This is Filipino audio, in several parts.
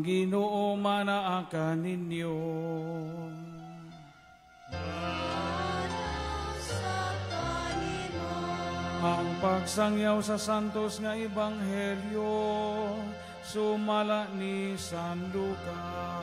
ang ginoo manaakan ninyo. Ang pagsangyaw sa santos nga ebanghelyo, sumala ni San Lucas.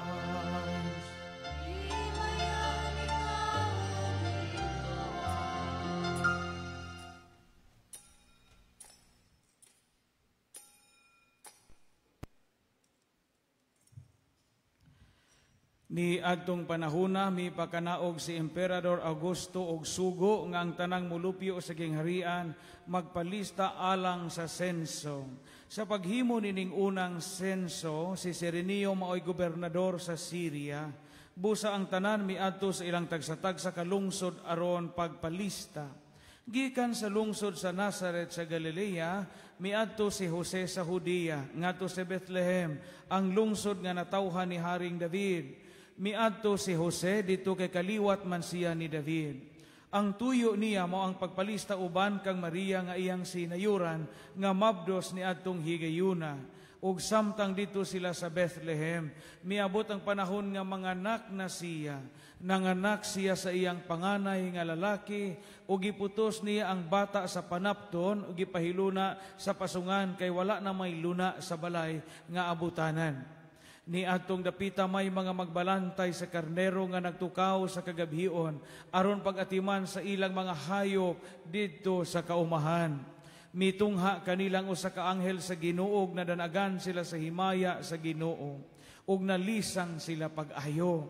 Ni adtong panahuna mipakanaog si Emperador Augusto og sugo nga ang tanang mulupyo sa gingharian magpalista alang sa senso. Sa paghimo nining unang senso, si Serenio maoy gobernador sa Syria. Busa ang tanan miadto sa ilang tagsatag sa kalungsod aron pagpalista. Gikan sa lungsod sa Nazareth sa Galilea, miadto si Jose sa Judea, ngadto sa Bethlehem, ang lungsod nga natawhan ni Haring David miadto si Jose dito kay kaliwat man siya ni David. Ang tuyo niya mo ang pagpalista uban kang Maria nga iyang sinayuran nga mabdos ni atong higayuna. Ug samtang dito sila sa Bethlehem, miabot ang panahon nga manganak na siya. Nanganak siya sa iyang panganay nga lalaki, ug giputos niya ang bata sa panapton, ug gipahiluna sa pasungan kay wala na may luna sa balay nga abutanan. Ni atong dapita may mga magbalantay sa karnero nga nagtukaw sa kagabhion aron pagatiman sa ilang mga hayop didto sa kaumahan. Mitungha kanilang usa ka anghel sa Ginuog na danagan sila sa himaya sa Ginoo ug nalisan sila pag-ayo.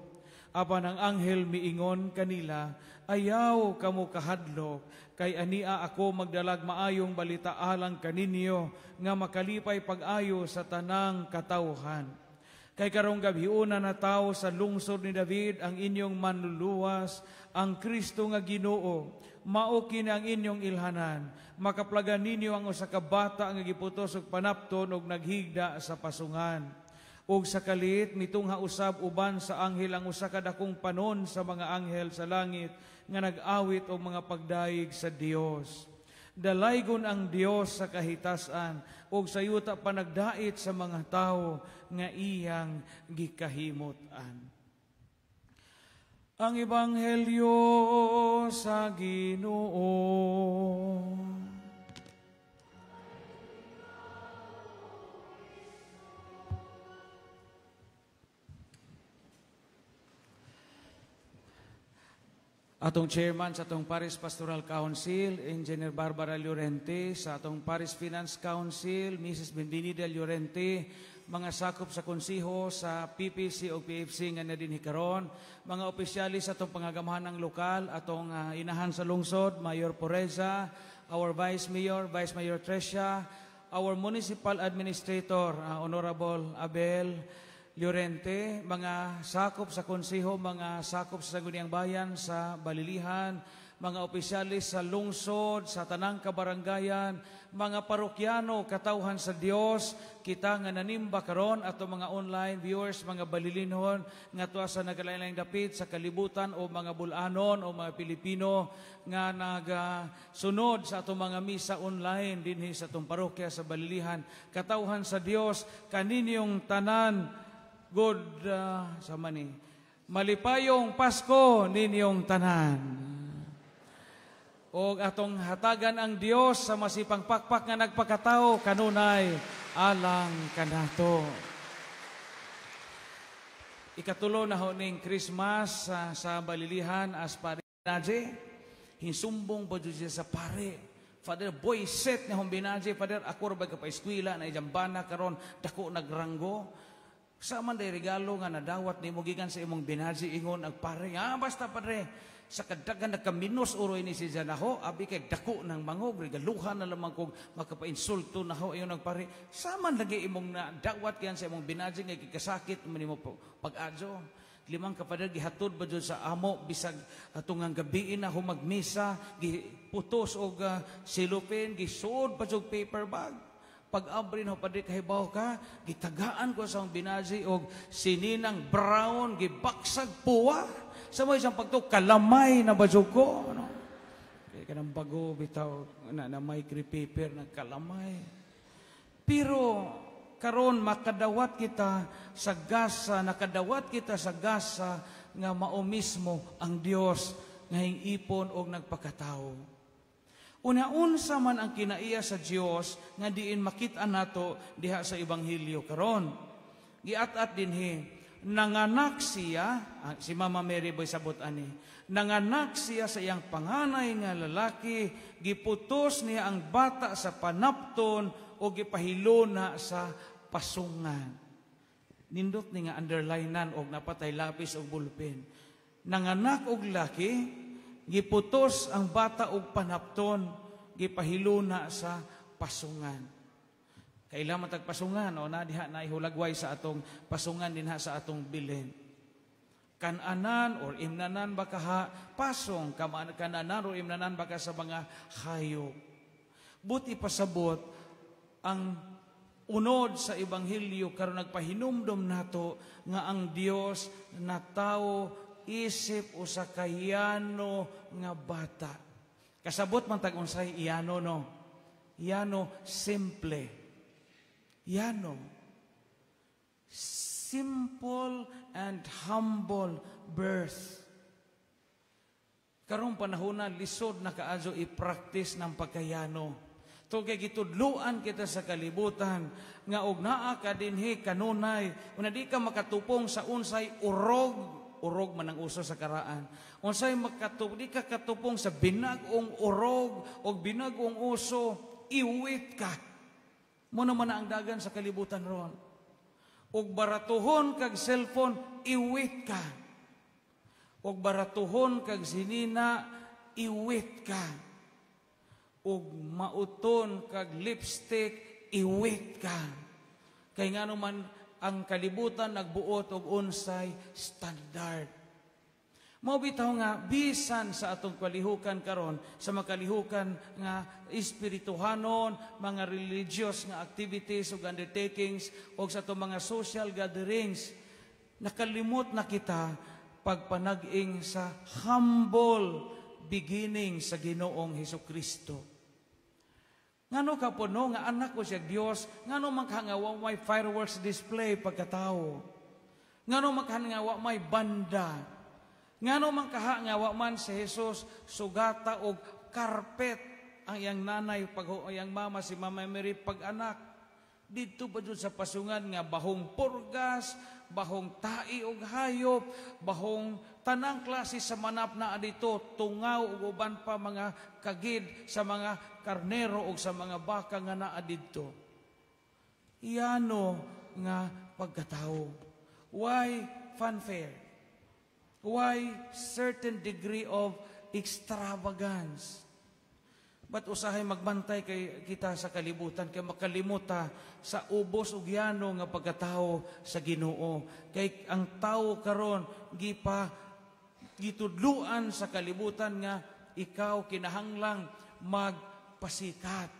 Apan ang anghel miingon kanila, Ayaw kamo kahadlok, kay ania ako magdalag maayong balita alang kaninyo, nga makalipay pag-ayo sa tanang katawhan. Kay karong gabhiuna na tao sa lungsod ni David ang inyong manluluwas, ang Kristo nga Ginoo, mao kini ang inyong ilhanan. Makaplagan ninyo ang usa ka bata nga giputos og panapton og naghigda sa pasungan. Og sa kalit mitungha usab uban sa anghel ang usa ka dakong panon sa mga anghel sa langit nga nag-awit og mga pagdayeg sa Dios. Dalaygon ang Dios sa kahitasan ug sayuta panagdait sa mga tawo nga iyang gikahimutan. Ang Ebanghelyo sa Ginoo. atong chairman sa atong Paris Pastoral Council, Engineer Barbara Llorente, sa atong Paris Finance Council, Mrs. Benvenida Llorente, mga sakop sa konsiho sa PPC o PFC nga nadinhi karon, mga opisyalis sa atong pangagamahan ng lokal, atong uh, inahan sa lungsod, Mayor Poreza, our Vice Mayor, Vice Mayor Tresha, our Municipal Administrator, uh, Honorable Abel, Llorente, mga sakop sa konseho, mga sakop sa Saguniang Bayan, sa Balilihan, mga opisyalis sa lungsod, sa tanang kabarangayan, mga parokyano, katawhan sa Dios, kita nga nanimba karon ato mga online viewers, mga balilinhon, nga tuwa sa nagalain dapit sa kalibutan o mga bulanon o mga Pilipino nga nagasunod sa ato mga misa online dinhi sa atong parokya sa Balilihan, katawhan sa Dios kaninyong tanan good uh, sa mani. Malipayong Pasko ninyong tanan. O atong hatagan ang Dios sa masipang pakpak nga nagpakatao kanunay alang kanato. Ikatulo na ho ning Christmas uh, sa balilihan as pare naje hinsumbong ba sa pare. Father, boy set na humbinaje, Father, ako ba ka pa eskwela na ijambana karon dako nagranggo sa man day regalo nga nadawat ni gikan sa imong binaji ingon ang pare nga ah, basta padre sa kadaghan nagkaminos uroy ni si Janaho abi kay dako nang mangog regaluhan na lamang kog makapainsulto na ho ayon ang sa man lagi imong nadawat kan sa imong binaji nga gikasakit manimo pag-adyo limang kapadal gihatod ba sa amo bisag atungang gabi na humagmisa giputos og uh, silupin gisuod pa jog paper bag pag-abrin ho padik hibaw ka, gitagaan ko sa binazi og sininang brown, gibaksag puwa. Sa mo isang pagto, kalamay na basog ko. Ano? Kaya ka bago, bitaw, na, na may paper na kalamay. Pero, karon makadawat kita sa gasa, nakadawat kita sa gasa nga mao mismo ang Dios nga hing ipon og nagpakatao. Unaunsa man ang kinaiya sa Dios nga diin makita nato diha sa ebanghelyo karon. Giat-at dinhi nanganak siya ah, si Mama Mary boy sabot ani nanganak siya sa iyang panganay nga lalaki giputos niya ang bata sa panapton o gipahilo na sa pasungan. Nindot ni nga underlinean og napatay lapis og bulpen. Nanganak og laki giputos ang bata og panapton, gipahiluna sa pasungan. Kailangan matag pasungan, o na diha na ihulagway sa atong pasungan dinha sa atong bilin. Kananan or imnanan baka ha, pasong kananan or imnanan baka sa mga hayop. Buti pasabot ang unod sa Ebanghelyo karon nagpahinumdom nato nga ang Dios na tao isip usa ka yano nga bata. Kasabot man tag unsay iyano no. Iyano simple. Iyano simple and humble birth. Karong panahon lisod na kaayo i-practice ng pagkayano. To kay gitudluan kita sa kalibutan nga og naa ka dinhi kanunay una di ka makatupong sa unsay urog urog man ang usa sa karaan. Unsay makatupong, ka katupong sa binagong urog o binagong uso, iwit ka. Muna man ang dagan sa kalibutan ron. Og baratuhon kag cellphone, iwit ka. Og baratuhon kag sinina, iwit ka. Og mauton kag lipstick, iwit ka. Kay nga naman, ang kalibutan nagbuot og unsay standard. Mao bitaw nga bisan sa atong kalihukan karon sa makalihukan nga espirituhanon, mga religious nga activities ug undertakings og sa atong mga social gatherings nakalimot na kita pagpanaging sa humble beginning sa Ginoong Heso Kristo. Ngano ka puno nga anak ko siya Dios, ngano makahangawa may fireworks display pagkatao. Ngano makahangawa may banda. Ngano makahangawa man si Jesus sugata og carpet ang iyang nanay pag ang mama si Mama Mary pag anak dito pa dyan sa pasungan nga bahong purgas, bahong tai og hayop, bahong tanang klase sa manap na adito, tungaw ug uban pa mga kagid sa mga karnero og sa mga baka nga naa didto. Iyano nga pagkatao. Why fanfare? Why certain degree of extravagance? Ba't usahay magbantay kay kita sa kalibutan kay makalimuta sa ubos ug yano nga pagkatao sa Ginoo. Kay ang tao karon gipa gitudluan sa kalibutan nga ikaw kinahanglang magpasikat.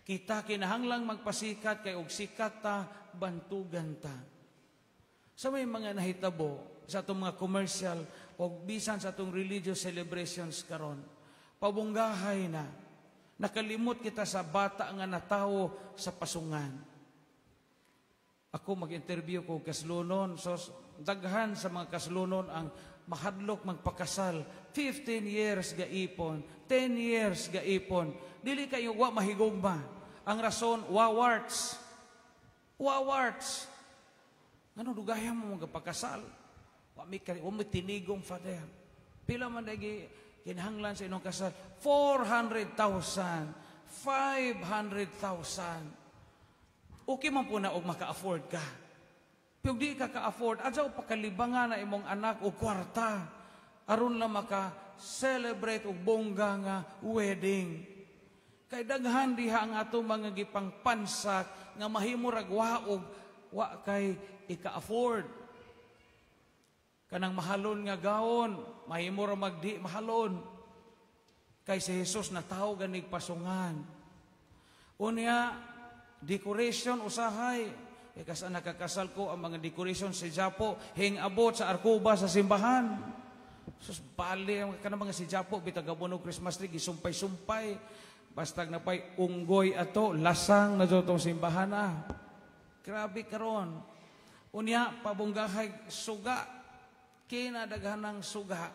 Kita kinahanglang magpasikat kay og sikat ta bantugan ta. Sa may mga nahitabo sa atong mga commercial o bisan sa atong religious celebrations karon, pabunggahay na. Nakalimot kita sa bata nga natawo sa pasungan. Ako mag-interview ko kaslunon, so daghan sa mga kaslunon ang mahadlok magpakasal. 15 years gaipon, 10 years gaipon. Dili kayo wa mahigugma. Ang rason, wawarts. Wawarts. Ano dugaya mo magpakasal? Wa mi wa mi tinigong father. Pila man lagi Kinahanglan sa inong kasal, 400,000, 500,000. Okay man po na og maka-afford ka. Pero di ka ka-afford, adyaw pakalibangan na imong anak o kwarta. Aron lang maka-celebrate og bongga nga wedding. Kay daghan diha ang ato mga gipangpansak nga mahimurag waog wa kay ika-afford. Kanang mahalon nga gaon, mahimo magdi mahalon. Kay si Jesus na tao ganig pasungan. Unya decoration usahay kay kas nakakasal ko ang mga decoration sa si Japo hing abot sa Arcuba sa simbahan. Sus bali ang kanang mga si Japo bitag abono Christmas tree gisumpay-sumpay. Basta na pay unggoy ato lasang na tong simbahan ah. Grabe karon. Unya pabunggahay suga kinadaghanang suga.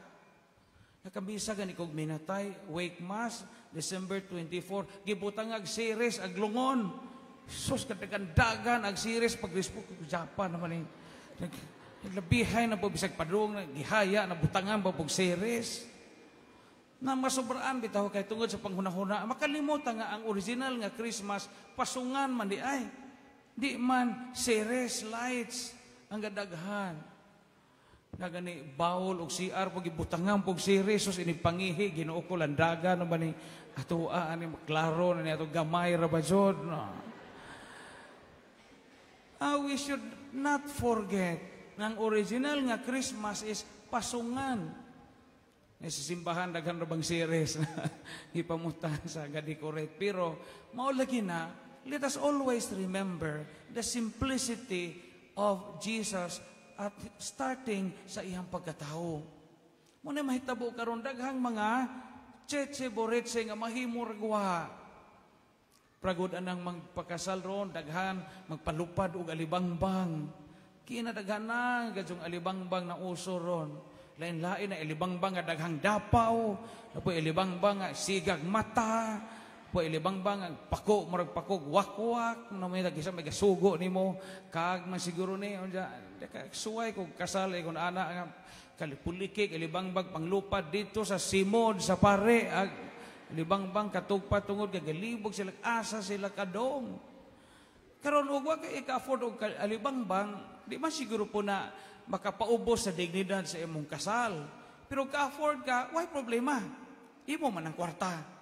Nakabisa gani kog minatay, wake mass, December 24, gibutang ag series ag lungon. Sus kadagandagan ag series pag Facebook Japan naman ni. Eh. Naglabihay na po bisag padung, gihaya na butangan ba pag series. Na masobraan bitaw kay tungod sa panghunahuna, makalimutan nga ang original nga Christmas pasungan man di ay. Di man series lights ang gadaghan. Kagani bawol og CR pag ibutangan pag si Jesus ini pangihi Ginoo daga, no na ba ni atua ah, ani klaro ni ato gamay ra ba jud no. Ah, we should not forget ng original nga Christmas is pasungan. sa simbahan, daghan ra bang series ipamutan sa ga-decorate pero maulagi na let us always remember the simplicity of Jesus at starting sa iyang pagkatao. Muna mahitabo karon daghang mga cheche boreche nga mahimurgwa. Pragod anang magpakasal ron, daghan, magpalupad og alibangbang. Kinadaghan na, gadyong alibangbang na uso ron. Lain-lain na alibangbang nga daghang dapaw, napoy alibangbang nga sigag mata, po ilibang-bang ang pako murag pako wakwak no may dagisa may gasugo nimo kag man siguro ni unya deka suway kog kasal kon ana nga kalipulikik ilibang-bang panglupad dito sa Simod sa pare ag ilibang-bang katugpa tungod kag galibog sila asa sila kadong karon ug wa ka-afford og alibang di man siguro po na makapaubos sa dignidad sa imong kasal pero ka-afford ka, why problema? Imo man ang kwarta.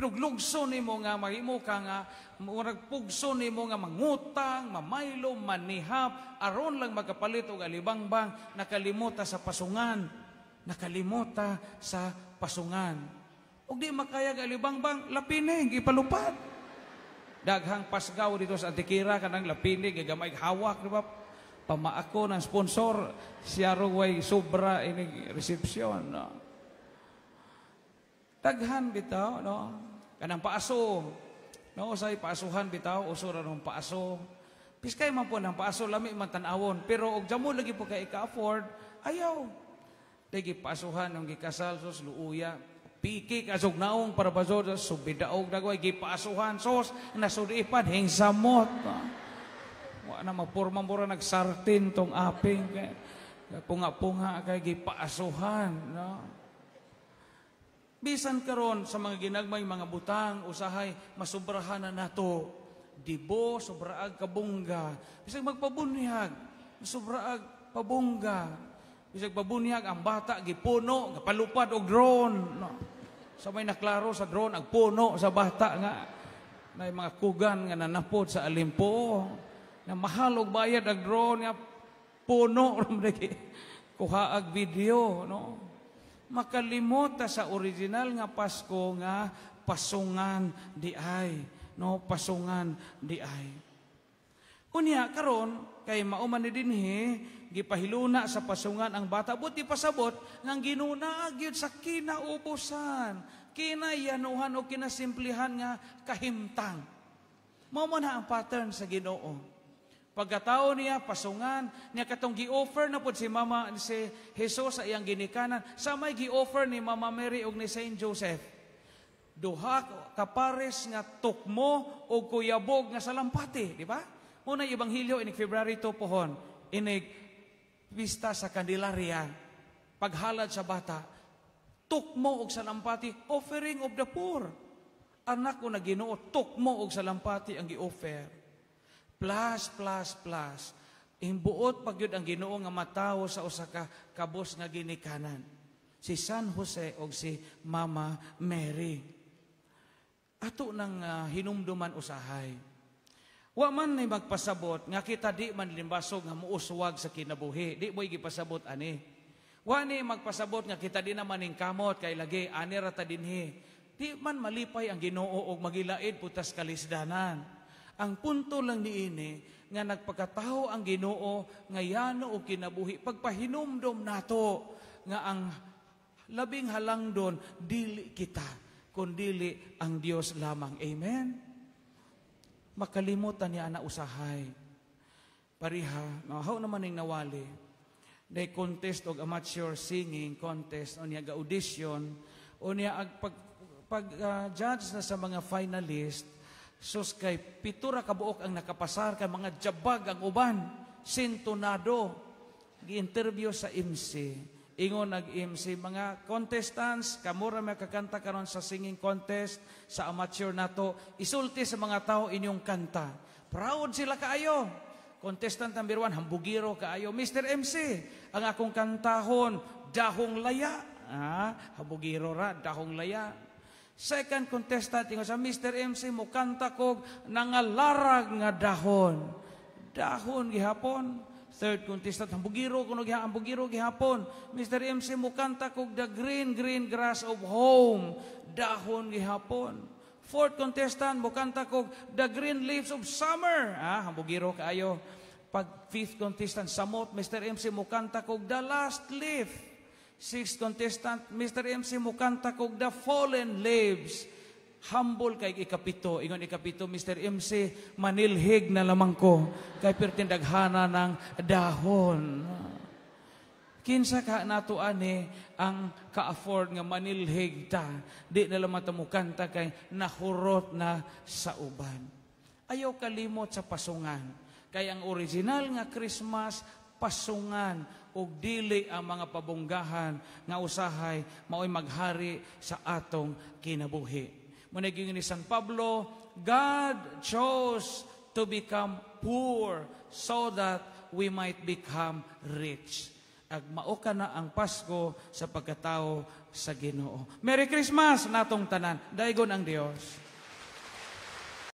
Pinuglugso nimo nga mahimo ka nga murag pugso nimo nga mangutang, mamaylo, manihap aron lang makapalit og alibangbang nakalimuta sa pasungan, nakalimuta sa pasungan. Og di makayag alibangbang lapinig ipalupad. Daghang pasgaw dito sa Antikira kanang lapinig gamay hawak, di ba? Pamaako ng sponsor siya way sobra ini resepsyon. No? Daghan bitaw, no? Kanang paaso. No, usay paasuhan bitaw, usuran ng paaso. Piskay man po ng paaso, lami man tanawon. Pero og jamu lagi po kay ika-afford, ayaw. Lagi paasuhan ng gikasal, sos luuya. Piki kasog naong para baso, subidaog dagway, gipaasuhan, sos, nasudipan, hingsamot. Wa na mapurma mura nagsartin tong aping. Punga-punga kay gipaasuhan. No? Bisan karon sa mga ginagmay mga butang usahay masubrahan na nato. Dibo sobraag kabungga. Bisag magpabunyag, sobraag pabungga. Bisag pabunyag ang bata gipuno, gapalupad og drone. No. Sa may naklaro sa drone ang puno sa bata nga na mga kugan nga nanapod sa alimpo na mahal og bayad ang drone nga puno kuha ag video no makalimuta sa original nga Pasko nga pasungan di ay. No, pasungan di ay. Unya, karon kay mauman ni dinhi, gipahiluna sa pasungan ang bata. Buti pasabot, ngang ginuna gyud sa kinaubusan, kinayanuhan o kinasimplihan nga kahimtang. Mao man ang pattern sa Ginoo. Pagkatao niya, pasungan, niya katong gi-offer na po si Mama, ni si Jesus sa iyang ginikanan, sa may gi-offer ni Mama Mary o ni Saint Joseph. Duha kapares nga tukmo o kuyabog nga salampati, di ba? Muna ibanghilyo inig February 2 pohon, inig pista sa Candelaria, paghalad sa bata, tukmo og salampati, offering of the poor. Anak ko na ginoo, tukmo og salampati ang gi-offer Plus, plus, plus. Imbuot pag ang ginoo nga matawo sa usa ka kabos nga ginikanan. Si San Jose o si Mama Mary. Ato nang uh, hinumduman usahay. Wa man ni magpasabot nga kita di man limbasog nga muuswag sa kinabuhi. Di mo gipasabot ani. Wa ni magpasabot nga kita di naman ning kamot kay lagi ani ra ta dinhi. Di man malipay ang Ginoo og magilaid putas kalisdanan. Ang punto lang ni ini nga nagpagkatao ang Ginoo ngayano o kinabuhi pagpahinomdom nato nga ang labing halang don dili kita kundili ang Dios lamang. Amen. Makalimutan niya na usahay. Pariha, mahaw naman ning nawali. Day contest og amateur singing contest o niya ga audition o niya ag pag, pag uh, judge na sa mga finalists Sus kay pitura kabuok ang nakapasar kay mga jabag ang uban, sintonado. Gi-interview sa MC. E. Ingon nag MC e, mga contestants, kamura may kakanta karon sa singing contest sa amateur nato. Isulti sa mga tao inyong kanta. Proud sila kaayo. Contestant number 1 hambugiro kaayo. Mr. MC, ang akong kantahon, dahong laya. Ah, hambugiro ra, dahong laya. Second contestant, ingon sa Mr. MC, mukanta ko nangalarag nga dahon. Dahon gihapon. Third contestant, ambugiro bugiro kuno giha ang bugiro gihapon. Mr. MC, mukanta ko the green green grass of home. Dahon gihapon. Fourth contestant, mukanta ko the green leaves of summer. Ah, ambugiro bugiro kaayo. Pag fifth contestant, samot, Mr. MC, mukanta ko the last leaf Sixth contestant, Mr. MC Mukanta kog The Fallen Leaves. Humble kay ikapito. Ingon ikapito, Mr. MC, manilhig na lamang ko. Kay pertindaghana ng dahon. Kinsa ka nato ani ang ka-afford nga manilhig ta. Di na lamang ta kay nahurot na sa uban. Ayaw kalimot sa pasungan. Kay ang original nga Christmas, pasungan og dili ang mga pabunggahan nga usahay maoy maghari sa atong kinabuhi. Muna ni San Pablo, God chose to become poor so that we might become rich. Agmao ka na ang Pasko sa pagkatao sa Ginoo. Merry Christmas natong tanan. Daigon ang Dios.